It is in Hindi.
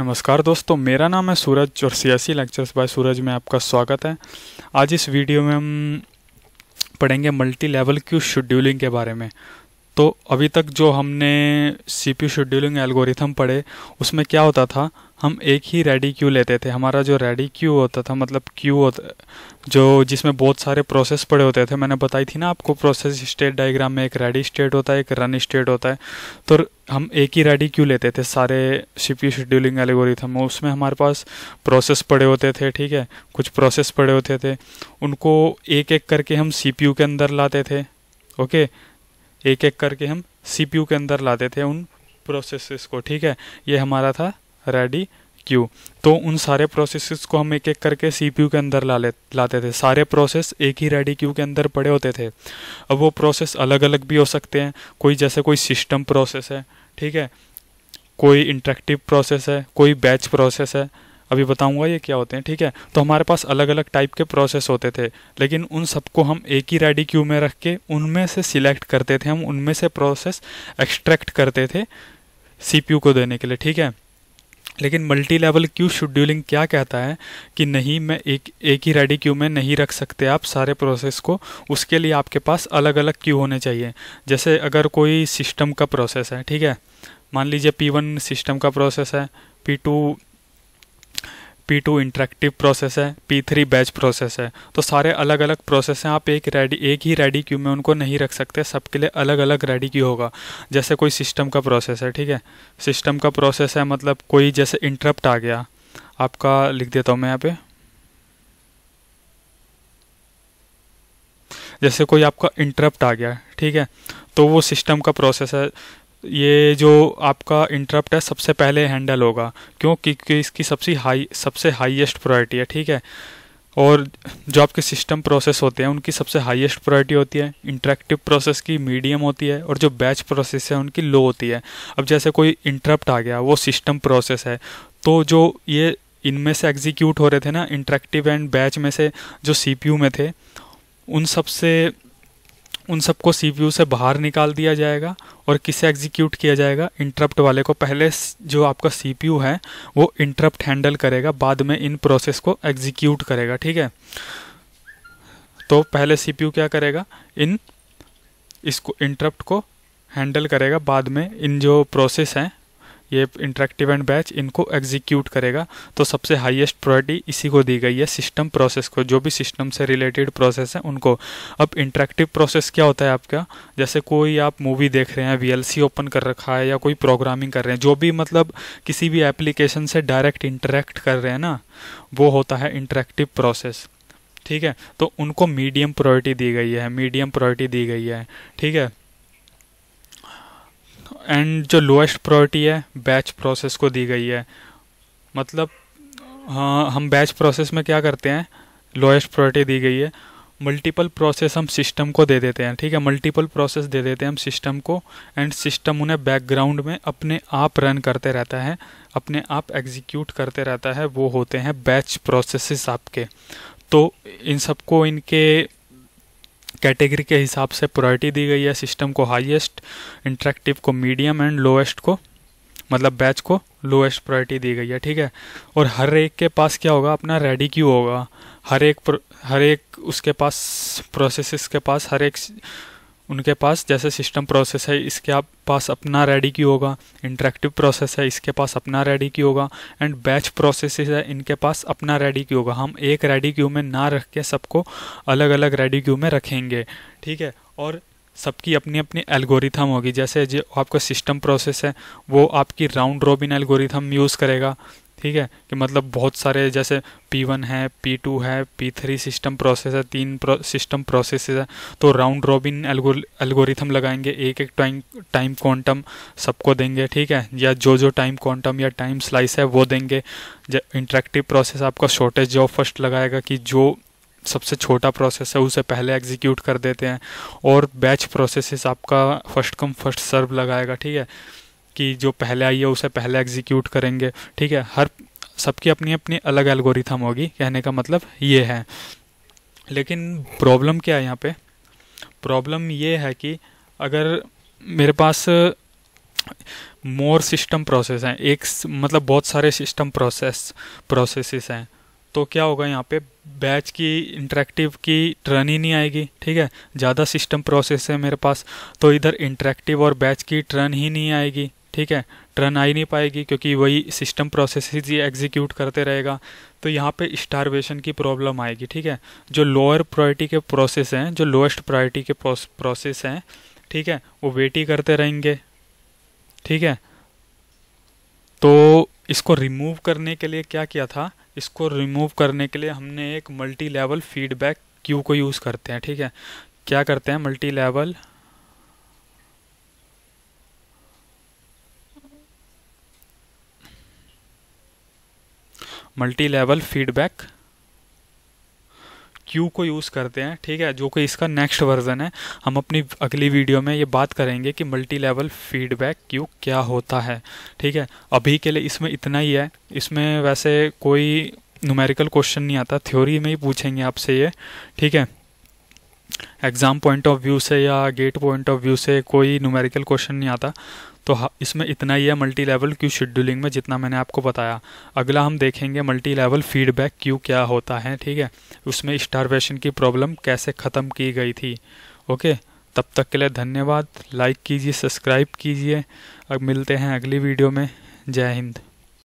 नमस्कार दोस्तों मेरा नाम है सूरज और सियासी लेक्चर्स बाय सूरज में आपका स्वागत है आज इस वीडियो में हम पढ़ेंगे मल्टी लेवल क्यू शेड्यूलिंग के बारे में तो अभी तक जो हमने सी पी शेड्यूलिंग एल्गोरिथम पढ़े उसमें क्या होता था हम एक ही रेडी क्यू लेते थे हमारा जो रेडी क्यू होता था मतलब क्यू होता जो जिसमें बहुत सारे प्रोसेस पड़े होते थे मैंने बताई थी ना आपको प्रोसेस स्टेट डायग्राम में एक रेडी स्टेट होता है एक रन स्टेट होता है तो हम एक ही रेडी क्यू लेते थे सारे सी पी शेड्यूलिंग एल्गोरिथम उसमें हमारे पास प्रोसेस पड़े होते थे ठीक है कुछ प्रोसेस पड़े होते थे उनको एक एक करके हम सी पी यू के अंदर लाते थे ओके okay? एक एक करके हम सी के अंदर लाते थे उन प्रोसेसेस को ठीक है ये हमारा था रेडी क्यू तो उन सारे प्रोसेसेस को हम एक एक करके सी के अंदर ला ले लाते थे सारे प्रोसेस एक ही रेडी क्यू के अंदर पड़े होते थे अब वो प्रोसेस अलग अलग भी हो सकते हैं कोई जैसे कोई सिस्टम प्रोसेस है ठीक है कोई इंट्रेक्टिव प्रोसेस है कोई बैच प्रोसेस है अभी बताऊंगा ये क्या होते हैं ठीक है तो हमारे पास अलग अलग टाइप के प्रोसेस होते थे लेकिन उन सबको हम एक ही रेडी क्यू में रख के उनमें से सिलेक्ट करते थे हम उनमें से प्रोसेस एक्सट्रैक्ट करते थे सीपीयू को देने के लिए ठीक है लेकिन मल्टी लेवल क्यू शेड्यूलिंग क्या कहता है कि नहीं मैं एक एक ही रेडी क्यू में नहीं रख सकते आप सारे प्रोसेस को उसके लिए आपके पास अलग अलग क्यू होने चाहिए जैसे अगर कोई सिस्टम का प्रोसेस है ठीक है मान लीजिए पी वन सिस्टम का प्रोसेस है P two P two interactive process है पी थ्री बैच प्रोसेस है तो सारे अलग अलग प्रोसेस हैं आप एक रेडी एक ही रेडी क्यू में उनको नहीं रख सकते सबके लिए अलग अलग रेडी क्यू होगा जैसे कोई सिस्टम का प्रोसेस है ठीक है सिस्टम का प्रोसेस है मतलब कोई जैसे इंटरप्ट आ गया आपका लिख देता हूँ मैं यहाँ पे जैसे कोई आपका इंटरप्ट आ गया ठीक है तो वो सिस्टम का प्रोसेस है ये जो आपका इंटरप्ट है सबसे पहले हैंडल होगा क्यों क्योंकि इसकी सबसे हाई सबसे हाईएस्ट प्रायोरिटी है ठीक है और जो आपके सिस्टम प्रोसेस होते हैं उनकी सबसे हाईएस्ट प्रायोरिटी होती है इंटरेक्टिव प्रोसेस की मीडियम होती है और जो बैच प्रोसेस है उनकी लो होती है अब जैसे कोई इंटरप्ट आ गया वो सिस्टम प्रोसेस है तो जो ये इनमें से एग्जीक्यूट हो रहे थे ना इंटरेक्टिव एंड बैच में से जो सी में थे उन सबसे उन सबको सी से बाहर निकाल दिया जाएगा और किसे एग्जीक्यूट किया जाएगा इंटरप्ट वाले को पहले जो आपका सी है वो इंटरप्ट हैंडल करेगा बाद में इन प्रोसेस को एग्जीक्यूट करेगा ठीक है तो पहले सी क्या करेगा इन इसको इंटरप्ट को हैंडल करेगा बाद में इन जो प्रोसेस हैं ये इंटरेक्टिव एंड बैच इनको एग्जीक्यूट करेगा तो सबसे हाईएस्ट प्रायोरिटी इसी को दी गई है सिस्टम प्रोसेस को जो भी सिस्टम से रिलेटेड प्रोसेस है उनको अब इंटरेक्टिव प्रोसेस क्या होता है आपका जैसे कोई आप मूवी देख रहे हैं वी ओपन कर रखा है या कोई प्रोग्रामिंग कर रहे हैं जो भी मतलब किसी भी एप्लीकेशन से डायरेक्ट इंटरेक्ट कर रहे हैं ना वो होता है इंटरेक्टिव प्रोसेस ठीक है तो उनको मीडियम प्रायोरिटी दी गई है मीडियम प्रायोरिटी दी गई है ठीक है एंड जो लोएस्ट प्रायोरिटी है बैच प्रोसेस को दी गई है मतलब हाँ हम बैच प्रोसेस में क्या करते हैं लोएस्ट प्रायोरिटी दी गई है मल्टीपल प्रोसेस हम सिस्टम को दे देते हैं ठीक है मल्टीपल प्रोसेस दे देते हैं हम सिस्टम को एंड सिस्टम उन्हें बैकग्राउंड में अपने आप रन करते रहता है अपने आप एग्जीक्यूट करते रहता है वो होते हैं बैच प्रोसेसेस आपके तो इन सबको इनके कैटेगरी के हिसाब से प्रायोरिटी दी गई है सिस्टम को हाईएस्ट इंटरेक्टिव को मीडियम एंड लोएस्ट को मतलब बैच को लोएस्ट प्रायोरिटी दी गई है ठीक है और हर एक के पास क्या होगा अपना रेडी क्यू होगा हर एक हर एक उसके पास प्रोसेसेस के पास हर एक उनके पास जैसे सिस्टम प्रोसेस है इसके आप पास अपना रेडी की होगा इंटरेक्टिव प्रोसेस है इसके पास अपना रेडी की होगा एंड बैच प्रोसेस है इनके पास अपना रेडी की होगा हम एक रेडी क्यू में ना रख के सबको अलग अलग रेडी क्यू में रखेंगे ठीक है और सबकी अपनी अपनी एल्गोरिथम होगी जैसे जो आपका सिस्टम प्रोसेस है वो आपकी राउंड रॉबिन एल्गोरिथम यूज़ करेगा ठीक है कि मतलब बहुत सारे जैसे P1 है P2 है P3 सिस्टम प्रोसेस है तीन प्रो, सिस्टम प्रोसेस है तो राउंड रॉबिन एल्गोरिथम लगाएंगे एक एक टाइम टाइम क्वांटम सबको देंगे ठीक है या जो जो टाइम क्वांटम या टाइम स्लाइस है वो देंगे इंटरेक्टिव प्रोसेस आपका शॉर्टेज जॉब फर्स्ट लगाएगा कि जो सबसे छोटा प्रोसेस है उसे पहले एग्जीक्यूट कर देते हैं और बैच प्रोसेसेस आपका फर्स्ट कम फर्स्ट सर्व लगाएगा ठीक है कि जो पहले आई है उसे पहले एग्जीक्यूट करेंगे ठीक है हर सबकी अपनी अपनी अलग एल्गोरिथम होगी कहने का मतलब ये है लेकिन प्रॉब्लम क्या है यहाँ पे प्रॉब्लम ये है कि अगर मेरे पास मोर सिस्टम प्रोसेस हैं एक मतलब बहुत सारे सिस्टम प्रोसेस प्रोसेसेस हैं तो क्या होगा यहाँ पे बैच की इंटरेक्टिव की टर्न ही नहीं आएगी ठीक है ज़्यादा सिस्टम प्रोसेस है मेरे पास तो इधर इंटरेक्टिव और बैच की टर्न ही नहीं आएगी ठीक है टर्न आ ही नहीं पाएगी क्योंकि वही सिस्टम प्रोसेस ये एग्जीक्यूट करते रहेगा तो यहाँ पे स्टारवेशन की प्रॉब्लम आएगी ठीक है जो लोअर प्रायोरिटी के प्रोसेस हैं जो लोएस्ट प्रायोरिटी के प्रोसेस हैं ठीक है वो वेट ही करते रहेंगे ठीक है तो इसको रिमूव करने के लिए क्या किया था इसको रिमूव करने के लिए हमने एक मल्टी लेवल फीडबैक क्यू को यूज़ करते हैं ठीक है क्या करते हैं multi level multi level feedback queue को यूज़ करते हैं ठीक है जो कि इसका नेक्स्ट वर्जन है हम अपनी अगली वीडियो में ये बात करेंगे कि मल्टी लेवल फीडबैक क्यू क्या होता है ठीक है अभी के लिए इसमें इतना ही है इसमें वैसे कोई न्यूमेरिकल क्वेश्चन नहीं आता थ्योरी में ही पूछेंगे आपसे ये ठीक है एग्ज़ाम पॉइंट ऑफ व्यू से या गेट पॉइंट ऑफ व्यू से कोई न्यूमेरिकल क्वेश्चन नहीं आता तो इसमें इतना ही है मल्टी लेवल क्यू शेड्यूलिंग में जितना मैंने आपको बताया अगला हम देखेंगे मल्टी लेवल फीडबैक क्यू क्या होता है ठीक है उसमें स्टारवेशन की प्रॉब्लम कैसे ख़त्म की गई थी ओके तब तक के लिए धन्यवाद लाइक कीजिए सब्सक्राइब कीजिए अब मिलते हैं अगली वीडियो में जय हिंद